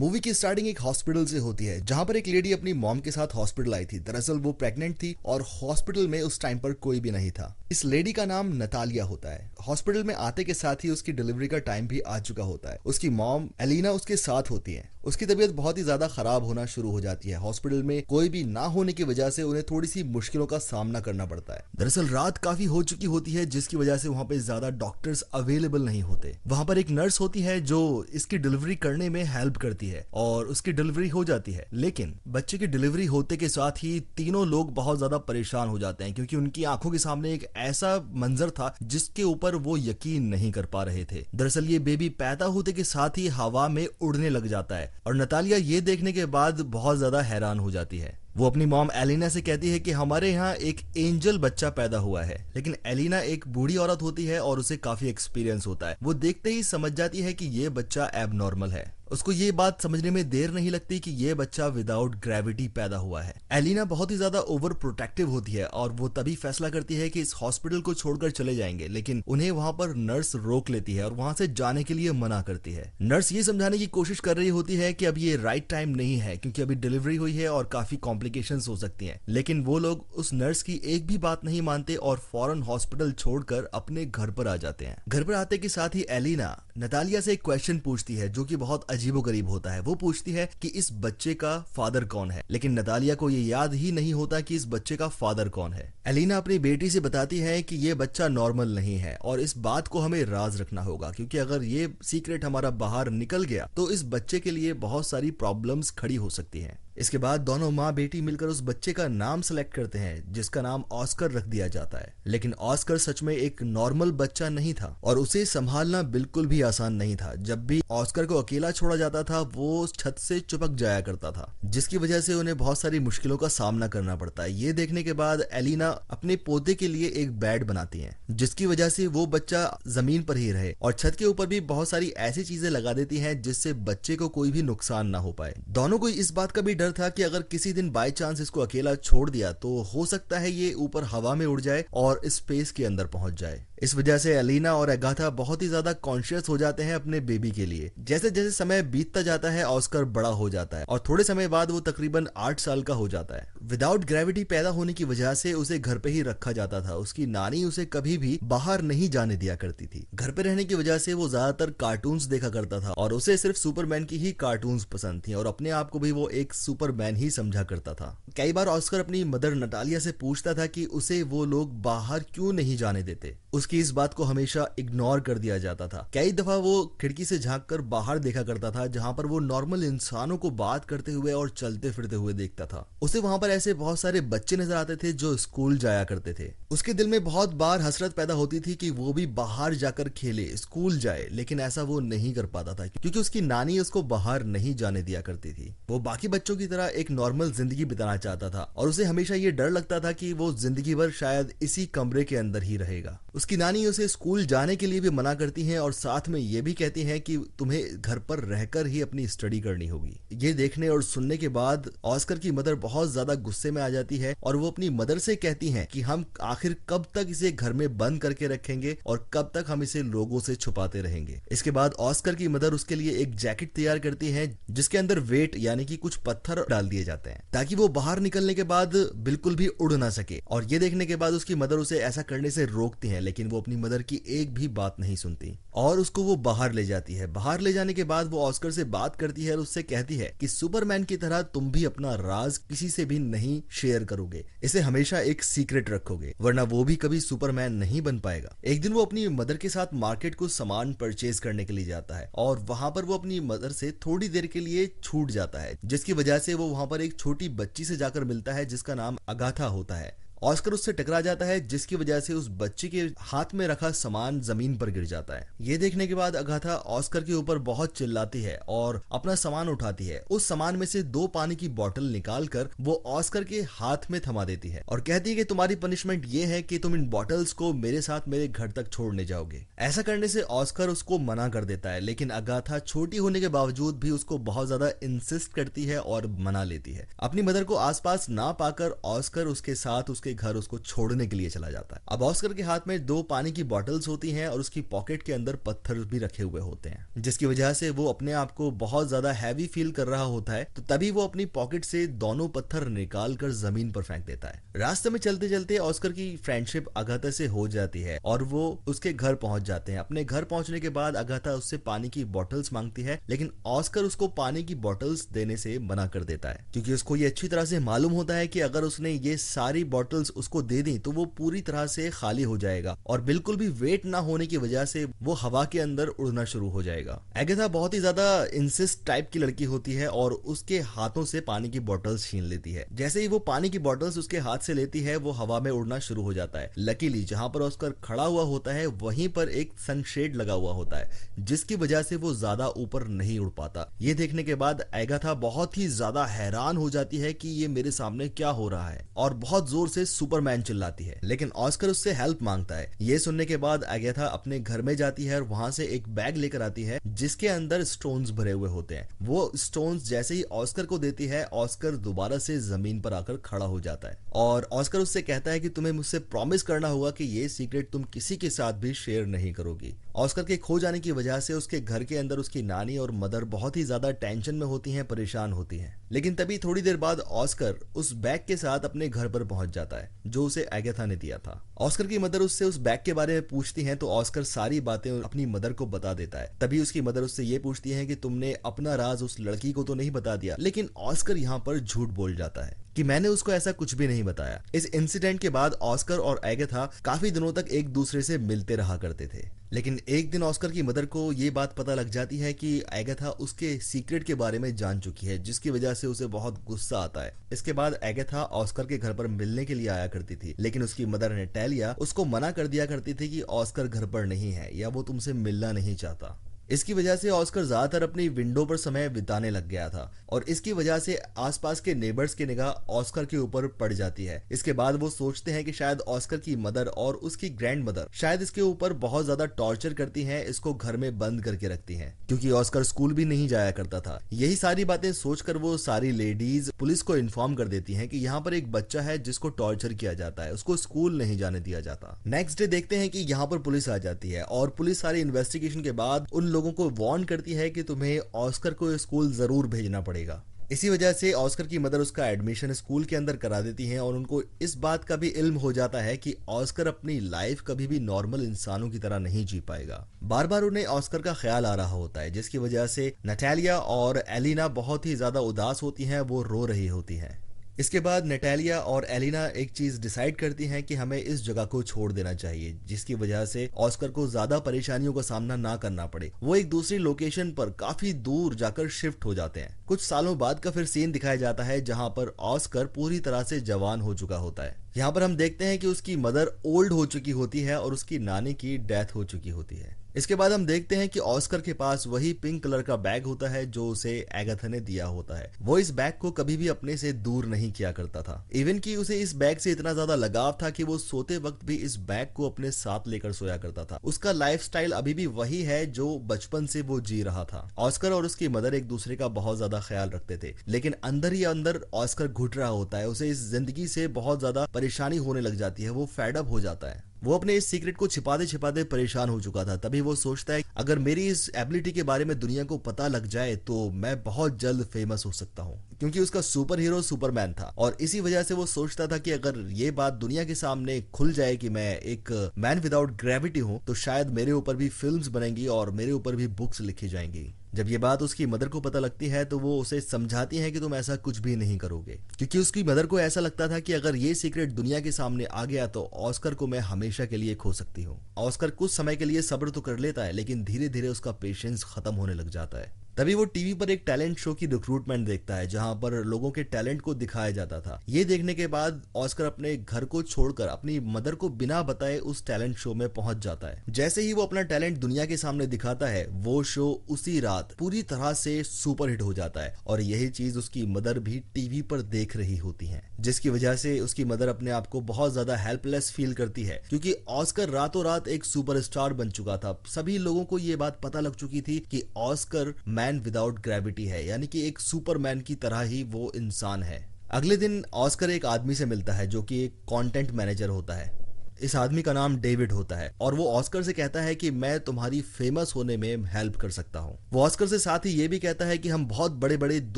movie की starting एक hospital से होती है जहां पर एक लेडी अपनी मॉम के साथ हॉस्पिटल आई थी दरअसल वो प्रेग्नेंट थी और हॉस्पिटल में उस टाइम पर कोई भी नहीं था इस लेडी का नाम नतालिया होता है हॉस्पिटल में आते के साथ ही उसकी डिलीवरी का टाइम भी आ चुका होता है उसकी मॉम एलिना उसके साथ होती है उसकी तबीयत बहुत ही ज्यादा खराब होना शुरू हो जाती है हॉस्पिटल में कोई भी ना होने की वजह से उन्हें थोड़ी सी मुश्किलों का सामना करना पड़ता है दरअसल रात काफी हो चुकी होती है जिसकी वजह से वहाँ पे ज्यादा डॉक्टर्स अवेलेबल नहीं होते वहाँ पर एक नर्स होती है जो इसकी डिलीवरी करने में हेल्प करती है जाती है और उसकी डिलीवरी हो जाती है लेकिन बच्चे की डिलीवरी होते के साथ ही तीनों लोग बहुत ज्यादा परेशान हो जाते हैं क्योंकि उनकी आंखों के सामने एक ऐसा मंजर था जिसके ऊपर वो यकीन नहीं कर पा रहे थे दरअसल ये बेबी पैदा होते के साथ ही हवा में उड़ने लग जाता है और नतालिया ये देखने के बाद बहुत ज्यादा हैरान हो जाती है वो अपनी मॉम एलिना से कहती है कि हमारे यहाँ एक एंजल बच्चा पैदा हुआ है लेकिन एलिना एक बूढ़ी औरत होती है और उसे काफी एक्सपीरियंस होता है वो देखते ही समझ जाती है कि ये बच्चा एबनॉर्मल है उसको ये बात समझने में देर नहीं लगती कि ये बच्चा विदाउट ग्रेविटी पैदा हुआ है एलिना बहुत ही ज्यादा ओवर प्रोटेक्टिव होती है और वो तभी फैसला करती है कि इस हॉस्पिटल को छोड़कर चले जाएंगे लेकिन उन्हें वहां पर नर्स रोक लेती है और वहां से जाने के लिए मना करती है नर्स ये समझाने की कोशिश कर रही होती है कि अब ये राइट टाइम नहीं है क्योंकि अभी डिलीवरी हुई है और काफी कॉम्प्लिक एप्लीकेशन हो सकती है लेकिन वो लोग उस नर्स की एक भी बात नहीं मानते और फॉरन हॉस्पिटल छोड़कर अपने घर पर आ जाते हैं घर पर आते के साथ ही एलिना नतालिया से एक क्वेश्चन पूछती है जो की बहुत अजीबो गरीब होता है वो पूछती है की इस बच्चे का फादर कौन है लेकिन नतालिया को ये याद ही नहीं होता की इस बच्चे का फादर कौन है एलिना अपनी बेटी से बताती है की ये बच्चा नॉर्मल नहीं है और इस बात को हमें राज रखना होगा क्योंकि अगर ये सीक्रेट हमारा बाहर निकल गया तो इस बच्चे के लिए बहुत सारी प्रॉब्लम्स खड़ी हो सकती हैं इसके बाद दोनों माँ बेटी मिलकर उस बच्चे का नाम सेलेक्ट करते हैं जिसका नाम ऑस्कर रख दिया जाता है लेकिन ऑस्कर सच में एक नॉर्मल बच्चा नहीं था और उसे संभालना बिल्कुल भी आसान नहीं था जब भी ऑस्कर को अकेला छोड़ा जाता था वो छत से चुपक जाया करता था जिसकी वजह से उन्हें बहुत सारी मुश्किलों का सामना करना पड़ता है ये देखने के बाद एलिना अपने पोते के लिए एक बेड बनाती है जिसकी वजह से वो बच्चा जमीन पर ही रहे और छत के ऊपर भी बहुत सारी ऐसी चीजें लगा देती है जिससे बच्चे को कोई भी नुकसान ना हो पाए दोनों को इस बात का भी डर डर था कि अगर किसी दिन बाय चांस इसको अकेला छोड़ दिया तो हो सकता है ये ऊपर हवा में उड़ जाए और स्पेस के अंदर पहुंच जाए इस वजह से अलीना और अगाथा बहुत ही ज्यादा कॉन्शियस हो जाते हैं अपने बेबी के लिए जैसे जैसे समय बीतता जाता है ऑस्कर बड़ा हो जाता है और थोड़े समय बाद वो तकरीबन आठ साल का हो जाता है विदाउट ग्रेविटी पैदा होने की वजह से उसे घर पे ही रखा जाता था उसकी नानी उसे कभी भी बाहर नहीं जाने दिया करती थी घर पे रहने की वजह से वो ज्यादातर कार्टून देखा करता था और उसे सिर्फ सुपरमैन की ही कार्टून पसंद थी और अपने आप को भी वो एक सुपरमैन ही समझा करता था कई बार ऑस्कर अपनी मदर नटालिया से पूछता था कि उसे वो लोग बाहर क्यों नहीं जाने देते उस उसकी इस बात को हमेशा इग्नोर कर दिया जाता था कई दफा वो खिड़की से झांक कर बाहर देखा करता था जहां पर वो नॉर्मल इंसानों को बात करते हुए और चलते फिरते हुए देखता था उसे वहां पर ऐसे बहुत सारे बच्चे नजर आते थे जो स्कूल जाया करते थे उसके दिल में बहुत बार हसरत पैदा होती थी कि वो भी बाहर जाकर खेले स्कूल जाए लेकिन ऐसा वो नहीं कर पाता था क्योंकि उसकी नानी उसको बाहर नहीं जाने दिया करती थी वो बाकी बच्चों की तरह एक नॉर्मल जिंदगी बिताना चाहता था और उसे हमेशा ये डर लगता था कि वो जिंदगी भर शायद इसी कमरे के अंदर ही रहेगा उसकी नानी उसे स्कूल जाने के लिए भी मना करती हैं और साथ में ये भी कहती हैं कि तुम्हें घर पर रहकर ही अपनी स्टडी करनी होगी ये देखने और सुनने के बाद ऑस्कर की मदर बहुत ज्यादा गुस्से में आ जाती है और वो अपनी मदर से कहती है कि हम आखिर कब तक इसे घर में बंद करके रखेंगे और कब तक हम इसे लोगों से छुपाते रहेंगे इसके बाद ऑस्कर की मदर उसके लिए एक जैकेट तैयार करती है जिसके अंदर वेट यानी कि कुछ पत्थर डाल दिए जाते हैं ताकि वो बाहर निकलने के बाद बिल्कुल भी उड़ ना सके और ये देखने के बाद उसकी मदर उसे ऐसा करने से रोकती है लेकिन लेकिन वो अपनी मदर की एक भी बात नहीं सुनती और उसको वो बाहर ले जाती है बाहर ले जाने के बाद वो ऑस्कर से बात करती है और उससे कहती है कि सुपरमैन की तरह तुम भी अपना राज किसी से भी नहीं शेयर करोगे इसे हमेशा एक सीक्रेट रखोगे वरना वो भी कभी सुपरमैन नहीं बन पाएगा एक दिन वो अपनी मदर के साथ मार्केट को सामान परचेज करने के लिए जाता है और वहां पर वो अपनी मदर से थोड़ी देर के लिए छूट जाता है जिसकी वजह से वो वहां पर एक छोटी बच्ची से जाकर मिलता है जिसका नाम अगाथा होता है ऑस्कर उससे टकरा जाता है जिसकी वजह से उस बच्चे के हाथ में रखा सामान जमीन पर गिर जाता है ये देखने के बाद अगाथा ऑस्कर के ऊपर बहुत चिल्लाती है और अपना सामान उठाती है उस सामान में से दो पानी की बोतल निकाल कर वो ऑस्कर के हाथ में थमा देती है और कहती है कि तुम्हारी पनिशमेंट ये है कि तुम इन बॉटल्स को मेरे साथ मेरे घर तक छोड़ने जाओगे ऐसा करने से ऑस्कर उसको मना कर देता है लेकिन अगाथा छोटी होने के बावजूद भी उसको बहुत ज्यादा इंसिस्ट करती है और मना लेती है अपनी मदर को आसपास ना पाकर ऑस्कर उसके साथ उसके उसके घर उसको छोड़ने के लिए चला जाता है अब ऑस्कर के हाथ में दो पानी की बॉटल्स होती हैं और उसकी पॉकेट के अंदर पत्थर भी रखे हुए होते हैं जिसकी वजह से वो अपने आप को बहुत ज्यादा हैवी फील कर रहा होता है तो तभी वो अपनी पॉकेट से दोनों पत्थर निकाल कर जमीन पर फेंक देता है रास्ते में चलते चलते ऑस्कर की फ्रेंडशिप अगाथा से हो जाती है और वो उसके घर पहुंच जाते हैं अपने घर पहुंचने के बाद अगाथा उससे पानी की बॉटल्स मांगती है लेकिन ऑस्कर उसको पानी की बॉटल्स देने से मना कर देता है क्योंकि उसको ये अच्छी तरह से मालूम होता है कि अगर उसने ये सारी बॉटल पार्टिकल्स उसको दे दें तो वो पूरी तरह से खाली हो जाएगा और बिल्कुल भी वेट ना होने की वजह से वो हवा के अंदर उड़ना शुरू हो जाएगा एगेथा बहुत ही ज्यादा इंसिस्ट टाइप की लड़की होती है और उसके हाथों से पानी की बॉटल्स छीन लेती है जैसे ही वो पानी की बॉटल्स उसके हाथ से लेती है वो हवा में उड़ना शुरू हो जाता है लकीली जहां पर ऑस्कर खड़ा हुआ होता है वहीं पर एक सनशेड लगा हुआ होता है जिसकी वजह से वो ज्यादा ऊपर नहीं उड़ पाता ये देखने के बाद एगाथा बहुत ही ज्यादा हैरान हो जाती है कि ये मेरे सामने क्या हो रहा है और बहुत जोर से सुपरमैन चिल्लाती है लेकिन ऑस्कर उससे हेल्प मांगता है ये सुनने के बाद अगेथा अपने घर में जाती है और वहां से एक बैग लेकर आती है जिसके अंदर स्टोन्स भरे हुए होते हैं वो स्टोन्स जैसे ही ऑस्कर को देती है ऑस्कर दोबारा से जमीन पर आकर खड़ा हो जाता है और ऑस्कर उससे कहता है कि तुम्हें मुझसे प्रॉमिस करना होगा कि ये सीक्रेट तुम किसी के साथ भी शेयर नहीं करोगी ऑस्कर के खो जाने की वजह से उसके घर के अंदर उसकी नानी और मदर बहुत ही ज्यादा टेंशन में होती हैं परेशान होती हैं लेकिन तभी थोड़ी देर बाद ऑस्कर उस बैग के साथ अपने घर पर पहुंच जाता है जो उसे एगेथा ने दिया था ऑस्कर की मदर उससे उस बैग के बारे में पूछती है तो ऑस्कर सारी बातें अपनी मदर को बता देता है तभी उसकी मदर उससे ये पूछती है कि तुमने अपना राज उस लड़की को तो नहीं बता दिया लेकिन ऑस्कर यहाँ पर झूठ बोल जाता है कि मैंने उसको ऐसा कुछ भी नहीं बताया इस इंसिडेंट के बाद ऑस्कर और एगेथा काफी दिनों तक एक दूसरे से मिलते रहा करते थे लेकिन एक दिन ऑस्कर की मदर को ये बात पता लग जाती है कि एगथा उसके सीक्रेट के बारे में जान चुकी है जिसकी वजह से उसे बहुत गुस्सा आता है इसके बाद एगथा ऑस्कर के घर पर मिलने के लिए आया करती थी लेकिन उसकी मदर ने टैलिया उसको मना कर दिया करती थी कि ऑस्कर घर पर नहीं है या वो तुमसे मिलना नहीं चाहता इसकी वजह से ऑस्कर ज्यादातर अपनी विंडो पर समय बिताने लग गया था और इसकी वजह से आसपास के नेबर्स की निगाह ऑस्कर के ऊपर पड़ जाती है इसके बाद वो सोचते हैं कि शायद ऑस्कर की मदर और उसकी ग्रैंड मदर शायद इसके ऊपर बहुत ज्यादा टॉर्चर करती हैं इसको घर में बंद करके रखती हैं क्योंकि ऑस्कर स्कूल भी नहीं जाया करता था यही सारी बातें सोचकर वो सारी लेडीज पुलिस को इन्फॉर्म कर देती है की यहाँ पर एक बच्चा है जिसको टॉर्चर किया जाता है उसको स्कूल नहीं जाने दिया जाता नेक्स्ट डे देखते हैं की यहाँ पर पुलिस आ जाती है और पुलिस सारी इन्वेस्टिगेशन के बाद उन लोगों को वार्न करती है कि तुम्हें ऑस्कर को स्कूल ज़रूर भेजना पड़ेगा इसी वजह से ऑस्कर की मदर उसका एडमिशन स्कूल के अंदर करा देती हैं और उनको इस बात का भी इल्म हो जाता है कि ऑस्कर अपनी लाइफ कभी भी नॉर्मल इंसानों की तरह नहीं जी पाएगा बार बार उन्हें ऑस्कर का ख्याल आ रहा होता है जिसकी वजह से नटैलिया और एलिना बहुत ही ज्यादा उदास होती हैं वो रो रही होती हैं इसके बाद नेटालिया और एलिना एक चीज डिसाइड करती हैं कि हमें इस जगह को छोड़ देना चाहिए जिसकी वजह से ऑस्कर को ज्यादा परेशानियों का सामना ना करना पड़े वो एक दूसरी लोकेशन पर काफी दूर जाकर शिफ्ट हो जाते हैं कुछ सालों बाद का फिर सीन दिखाया जाता है जहां पर ऑस्कर पूरी तरह से जवान हो चुका होता है यहाँ पर हम देखते हैं कि उसकी मदर ओल्ड हो चुकी होती है और उसकी नानी की डेथ हो चुकी होती है इसके बाद हम देखते हैं कि ऑस्कर के पास वही पिंक कलर का बैग होता है जो उसे एगथा ने दिया होता है वो इस बैग को कभी भी अपने से दूर नहीं किया करता था इवन कि उसे इस बैग से इतना ज्यादा लगाव था कि वो सोते वक्त भी इस बैग को अपने साथ लेकर सोया करता था उसका लाइफ अभी भी वही है जो बचपन से वो जी रहा था ऑस्कर और उसकी मदर एक दूसरे का बहुत ज्यादा ज्यादा ख्याल रखते थे लेकिन अंदर ही अंदर ऑस्कर घुट रहा होता है उसे इस जिंदगी से बहुत ज्यादा परेशानी होने लग जाती है वो फैडअप हो जाता है वो अपने इस सीक्रेट को छिपाते छिपाते परेशान हो चुका था तभी वो सोचता है अगर मेरी इस एबिलिटी के बारे में दुनिया को पता लग जाए तो मैं बहुत जल्द फेमस हो सकता हूँ क्योंकि उसका सुपर हीरो सुपरमैन था और इसी वजह से वो सोचता था कि अगर ये बात दुनिया के सामने खुल जाए कि मैं एक मैन विदाउट ग्रेविटी हूँ तो शायद मेरे ऊपर भी फिल्म बनेंगी और मेरे ऊपर भी बुक्स लिखी जाएंगी जब ये बात उसकी मदर को पता लगती है तो वो उसे समझाती है कि तुम ऐसा कुछ भी नहीं करोगे क्योंकि उसकी मदर को ऐसा लगता था कि अगर ये सीक्रेट दुनिया के सामने आ गया तो ऑस्कर को मैं हमेशा हमेशा के लिए खो सकती हो ऑस्कर कुछ समय के लिए सब्र तो कर लेता है लेकिन धीरे धीरे उसका पेशेंस खत्म होने लग जाता है तभी वो टीवी पर एक टैलेंट शो की रिक्रूटमेंट देखता है जहां पर लोगों के टैलेंट को दिखाया जाता था ये देखने के बाद ऑस्कर अपने घर को छोड़कर अपनी मदर को बिना बताए उस टैलेंट शो में पहुंच जाता है जैसे ही वो अपना टैलेंट दुनिया के सामने दिखाता है वो शो उसी रात पूरी तरह से सुपरहिट हो जाता है और यही चीज उसकी मदर भी टीवी पर देख रही होती है जिसकी वजह से उसकी मदर अपने आप को बहुत ज्यादा हेल्पलेस फील करती है क्योंकि ऑस्कर रातों रात एक सुपरस्टार बन चुका था सभी लोगों को ये बात पता लग चुकी थी कि ऑस्कर मैं मैन विदाउट ग्रेविटी है यानी कि एक सुपरमैन की तरह ही वो इंसान है अगले दिन ऑस्कर एक आदमी से मिलता है जो कि एक कंटेंट मैनेजर होता है इस आदमी का नाम डेविड होता है और वो ऑस्कर से कहता है कि मैं तुम्हारी फेमस होने में हेल्प कर सकता हूँ वो ऑस्कर से साथ ही ये भी कहता है कि हम बहुत बड़े बड़े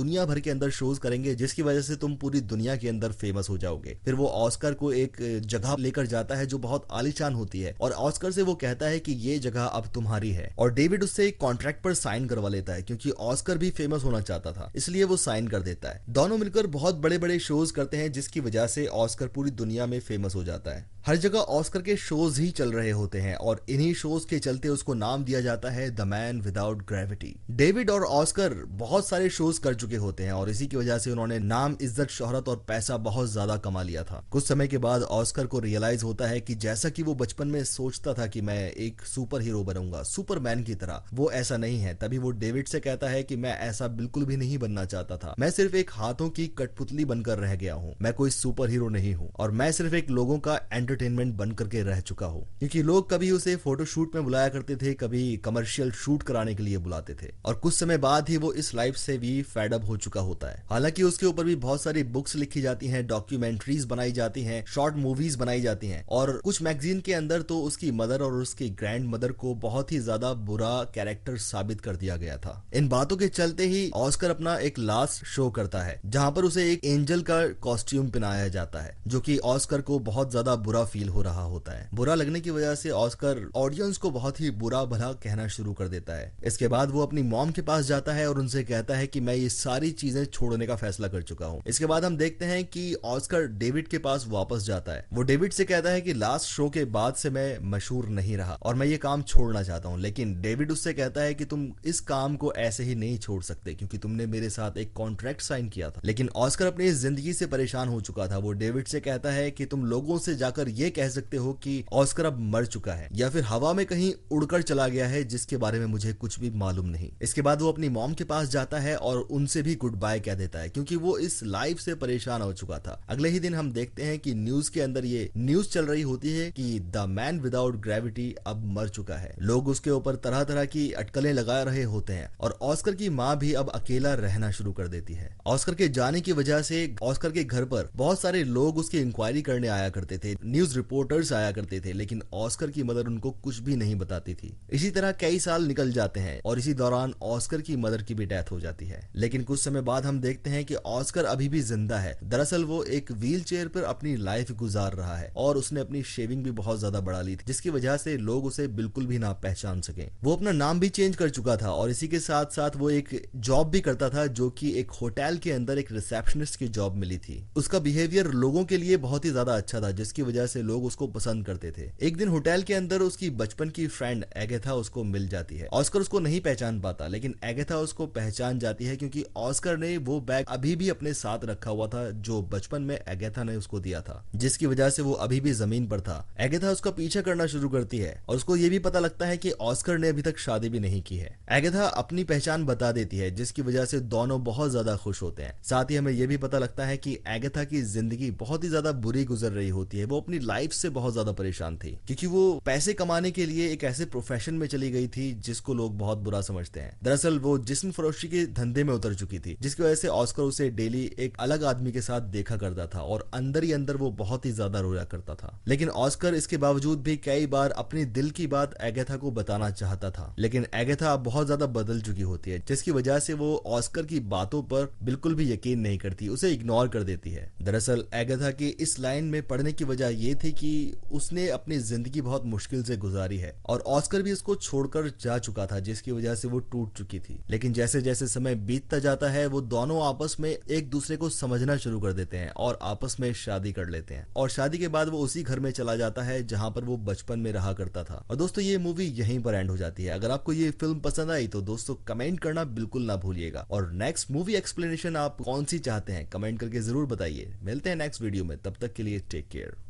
दुनिया भर के अंदर शोज करेंगे जिसकी वजह से तुम पूरी दुनिया के अंदर फेमस हो जाओगे फिर वो ऑस्कर को एक जगह लेकर जाता है जो बहुत आलिशान होती है और ऑस्कर से वो कहता है कि ये जगह अब तुम्हारी है और डेविड उससे एक कॉन्ट्रैक्ट पर साइन करवा लेता है क्योंकि ऑस्कर भी फेमस होना चाहता था इसलिए वो साइन कर देता है दोनों मिलकर बहुत बड़े बड़े शोज करते हैं जिसकी वजह से ऑस्कर पूरी दुनिया में फेमस हो जाता है हर जगह ऑस्कर के शोज ही चल रहे होते हैं और इन्हीं शोज के चलते उसको नाम दिया जाता है the man without gravity David और ऑस्कर बहुत सारे शोज कर चुके होते हैं और इसी की वजह से उन्होंने नाम इज्जत शोहरत और पैसा बहुत ज्यादा कमा लिया था कुछ समय के बाद ऑस्कर को रियलाइज होता है कि जैसा कि वो बचपन में सोचता था कि मैं एक सुपर हीरो बनूंगा सुपरमैन की तरह वो ऐसा नहीं है तभी वो डेविड से कहता है कि मैं ऐसा बिल्कुल भी नहीं बनना चाहता था मैं सिर्फ एक हाथों की कठपुतली बनकर रह गया हूँ मैं कोई सुपर हीरो नहीं हूँ और मैं सिर्फ एक लोगों का एंटरटेन एंटरटेनमेंट बन करके रह चुका हो क्योंकि लोग कभी उसे फोटो शूट में बुलाया करते थे कभी कमर्शियल शूट कराने के लिए बुलाते थे और कुछ समय बाद ही वो इस लाइफ से भी फैडअप हो चुका होता है हालांकि उसके ऊपर भी बहुत सारी बुक्स लिखी जाती है डॉक्यूमेंट्रीज बनाई जाती है शॉर्ट मूवीज बनाई जाती है और कुछ मैगजीन के अंदर तो उसकी मदर और उसकी ग्रैंड मदर को बहुत ही ज्यादा बुरा कैरेक्टर साबित कर दिया गया था इन बातों के चलते ही ऑस्कर अपना एक लास्ट शो करता है जहां पर उसे एक एंजल का कॉस्ट्यूम पहनाया जाता है जो कि ऑस्कर को बहुत ज्यादा बुरा बुरा फील हो रहा होता है बुरा लगने की वजह से ऑस्कर ऑडियंस को बहुत ही बुरा भला कहना शुरू कर देता है इसके बाद वो अपनी मॉम के पास जाता है और उनसे कहता है कि मैं ये सारी चीजें छोड़ने का फैसला कर चुका हूँ इसके बाद हम देखते हैं कि ऑस्कर डेविड के पास वापस जाता है वो डेविड से कहता है कि लास्ट शो के बाद से मैं मशहूर नहीं रहा और मैं ये काम छोड़ना चाहता हूँ लेकिन डेविड उससे कहता है कि तुम इस काम को ऐसे ही नहीं छोड़ सकते क्योंकि तुमने मेरे साथ एक कॉन्ट्रैक्ट साइन किया था लेकिन ऑस्कर अपनी जिंदगी से परेशान हो चुका था वो डेविड से कहता है कि तुम लोगों से जाकर ये कह सकते हो कि ऑस्कर अब मर चुका है या फिर हवा में कहीं उड़कर चला गया है जिसके बारे में मुझे कुछ भी मालूम नहीं इसके बाद वो अपनी मॉम के पास जाता है और उनसे भी गुड बाय कह देता है क्योंकि वो इस लाइफ से परेशान हो चुका था अगले ही दिन हम देखते हैं कि न्यूज के अंदर ये न्यूज चल रही होती है कि द मैन विदाउट ग्रेविटी अब मर चुका है लोग उसके ऊपर तरह तरह की अटकलें लगा रहे होते हैं और ऑस्कर की माँ भी अब अकेला रहना शुरू कर देती है ऑस्कर के जाने की वजह से ऑस्कर के घर पर बहुत सारे लोग उसकी इंक्वायरी करने आया करते थे न्यूज रिपोर्टर्स आया करते थे लेकिन ऑस्कर की मदर उनको कुछ भी नहीं बताती थी इसी तरह कई साल निकल जाते हैं और इसी दौरान ऑस्कर की मदर की भी डेथ हो जाती है लेकिन कुछ समय बाद हम देखते हैं कि ऑस्कर अभी भी जिंदा है दरअसल वो एक व्हील चेयर पर अपनी लाइफ गुजार रहा है और उसने अपनी शेविंग भी बहुत ज्यादा बढ़ा ली थी जिसकी वजह से लोग उसे बिल्कुल भी ना पहचान सके वो अपना नाम भी चेंज कर चुका था और इसी के साथ साथ वो एक जॉब भी करता था जो की एक होटल के अंदर एक रिसेप्शनिस्ट की जॉब मिली थी उसका बिहेवियर लोगों के लिए बहुत ही ज्यादा अच्छा था जिसकी वजह से लोग उसको पसंद करते थे एक दिन होटल के अंदर उसकी बचपन की फ्रेंड एगेथा उसको मिल जाती है ऑस्कर उसको नहीं पहचान पाता लेकिन एगेथा उसको पहचान जाती है क्योंकि ऑस्कर ने वो बैग अभी भी अपने साथ रखा हुआ था जो बचपन में एगेथा ने उसको दिया था जिसकी वजह से वो अभी भी जमीन पर था एगेथा उसका पीछा करना शुरू करती है और उसको ये भी पता लगता है की ऑस्कर ने अभी तक शादी भी नहीं की है एगेथा अपनी पहचान बता देती है जिसकी वजह से दोनों बहुत ज्यादा खुश होते हैं साथ ही हमें यह भी पता लगता है कि एगेथा की जिंदगी बहुत ही ज्यादा बुरी गुजर रही होती है वो अपनी अपनी लाइफ से बहुत ज्यादा परेशान थी क्योंकि वो पैसे कमाने के लिए एक ऐसे प्रोफेशन में चली गई थी जिसको लोग बहुत बुरा समझते हैं दरअसल वो जिस्म फरोशी के धंधे में उतर चुकी थी जिसकी वजह से ऑस्कर उसे डेली एक अलग आदमी के साथ देखा करता था और अंदर ही अंदर वो बहुत ही ज्यादा रोया करता था लेकिन ऑस्कर इसके बावजूद भी कई बार अपने दिल की बात एगेथा को बताना चाहता था लेकिन एगेथा बहुत ज्यादा बदल चुकी होती है जिसकी वजह से वो ऑस्कर की बातों पर बिल्कुल भी यकीन नहीं करती उसे इग्नोर कर देती है दरअसल एगेथा की इस लाइन में पढ़ने की वजह ये ये थी कि उसने अपनी जिंदगी बहुत मुश्किल से गुजारी है और ऑस्कर भी उसको छोड़कर जा चुका था जिसकी वजह से वो टूट चुकी थी लेकिन जैसे जैसे समय बीतता जाता है वो दोनों आपस में एक दूसरे को समझना शुरू कर देते हैं और आपस में शादी कर लेते हैं और शादी के बाद वो उसी घर में चला जाता है जहां पर वो बचपन में रहा करता था और दोस्तों ये मूवी यहीं पर एंड हो जाती है अगर आपको ये फिल्म पसंद आई तो दोस्तों कमेंट करना बिल्कुल ना भूलिएगा और नेक्स्ट मूवी एक्सप्लेनेशन आप कौन सी चाहते हैं कमेंट करके जरूर बताइए मिलते हैं नेक्स्ट वीडियो में तब तक के लिए टेक केयर